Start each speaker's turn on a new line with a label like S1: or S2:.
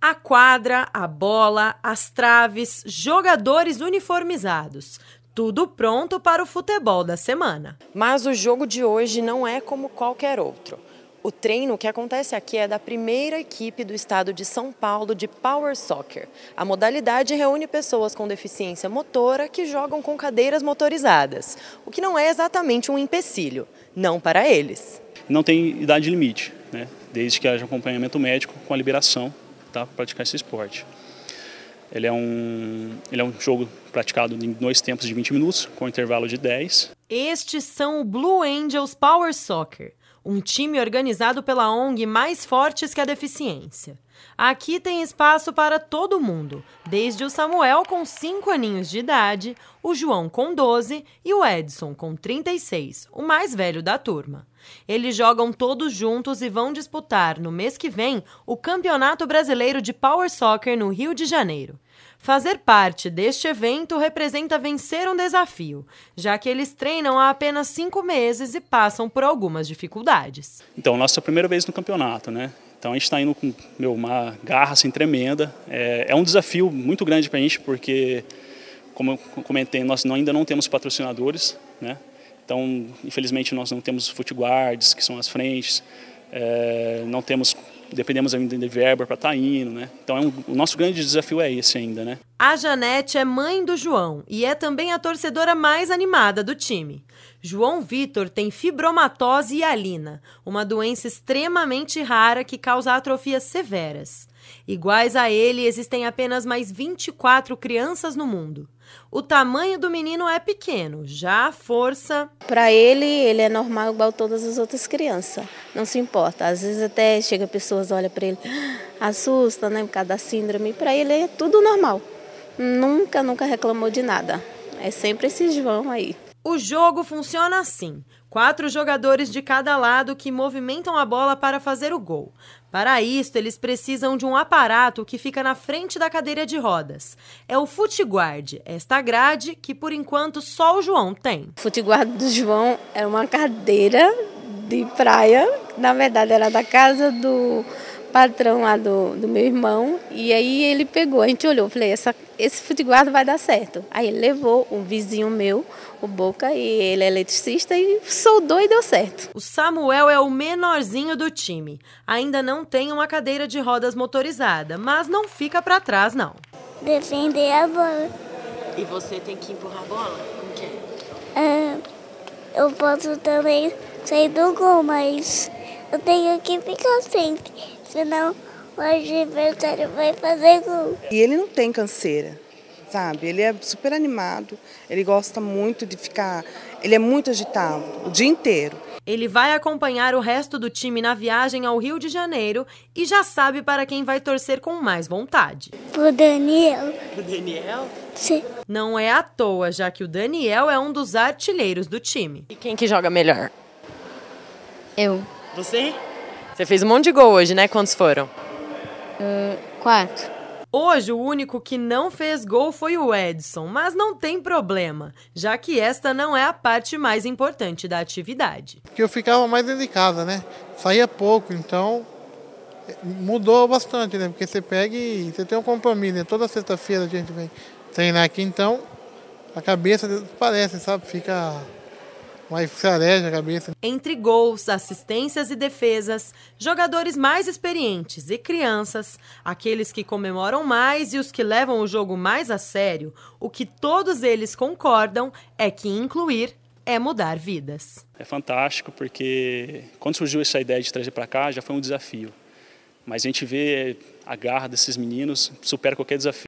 S1: A quadra, a bola, as traves, jogadores uniformizados. Tudo pronto para o futebol da semana. Mas o jogo de hoje não é como qualquer outro. O treino que acontece aqui é da primeira equipe do estado de São Paulo de Power Soccer. A modalidade reúne pessoas com deficiência motora que jogam com cadeiras motorizadas, o que não é exatamente um empecilho, não para eles.
S2: Não tem idade limite, né? desde que haja acompanhamento médico com a liberação para tá, praticar esse esporte. Ele é, um, ele é um jogo praticado em dois tempos de 20 minutos, com intervalo de 10.
S1: Estes são o Blue Angels Power Soccer um time organizado pela ONG mais fortes que a deficiência. Aqui tem espaço para todo mundo, desde o Samuel com 5 aninhos de idade, o João com 12 e o Edson com 36, o mais velho da turma. Eles jogam todos juntos e vão disputar no mês que vem o Campeonato Brasileiro de Power Soccer no Rio de Janeiro. Fazer parte deste evento representa vencer um desafio, já que eles treinam há apenas cinco meses e passam por algumas dificuldades.
S2: Então, nossa primeira vez no campeonato, né? Então a gente está indo com meu, uma garra assim, tremenda. É, é um desafio muito grande para a gente, porque, como eu comentei, nós ainda não temos patrocinadores, né? Então, infelizmente, nós não temos footguards, que são as frentes, é, não temos dependemos ainda de verba para estar tá indo, né? Então é um, o nosso grande desafio é esse ainda, né?
S1: A Janete é mãe do João e é também a torcedora mais animada do time. João Vitor tem fibromatose hialina, uma doença extremamente rara que causa atrofias severas. Iguais a ele, existem apenas mais 24 crianças no mundo. O tamanho do menino é pequeno, já a força. Para ele, ele é normal igual todas as outras crianças. Não se importa. Às vezes até chega pessoas, olha para ele, ah, assusta, né, por causa da síndrome. Para ele é tudo normal. Nunca, nunca reclamou de nada. É sempre esse João aí. O jogo funciona assim: quatro jogadores de cada lado que movimentam a bola para fazer o gol. Para isto, eles precisam de um aparato que fica na frente da cadeira de rodas. É o futiguard, esta grade que por enquanto só o João tem. O futiguard do João é uma cadeira de praia, na verdade era da casa do patrão lá do, do meu irmão, e aí ele pegou, a gente olhou, falei, essa esse guarda vai dar certo. Aí ele levou um vizinho meu, o Boca, e ele é eletricista, e soldou e deu certo. O Samuel é o menorzinho do time. Ainda não tem uma cadeira de rodas motorizada, mas não fica para trás, não. Defender a bola. E você tem que empurrar a bola? Como que é? Ah, eu posso também sair
S2: do gol, mas eu tenho que ficar sempre, senão o adversário vai fazer gol.
S1: E ele não tem canseira, sabe? Ele é super animado, ele gosta muito de ficar. Ele é muito agitado o dia inteiro. Ele vai acompanhar o resto do time na viagem ao Rio de Janeiro e já sabe para quem vai torcer com mais vontade.
S2: Pro Daniel.
S1: Pro Daniel? Sim. Não é à toa, já que o Daniel é um dos artilheiros do time. E quem que joga melhor? Eu. Você? Você fez um monte de gol hoje, né? Quantos foram? Ah, quatro. Hoje, o único que não fez gol foi o Edson, mas não tem problema, já que esta não é a parte mais importante da atividade. Porque eu
S2: ficava mais dentro de casa, né? Saía pouco, então eh, mudou bastante, né? Porque você pega e você tem um compromisso, né? Toda sexta-feira a gente vem treinar aqui, então
S1: a cabeça parece, sabe? Fica mas a cabeça. Entre gols, assistências e defesas, jogadores mais experientes e crianças, aqueles que comemoram mais e os que levam o jogo mais a sério, o que todos eles concordam é que incluir é mudar vidas.
S2: É fantástico porque quando surgiu essa ideia de trazer para cá já foi um desafio. Mas a gente vê a garra desses meninos, supera qualquer desafio.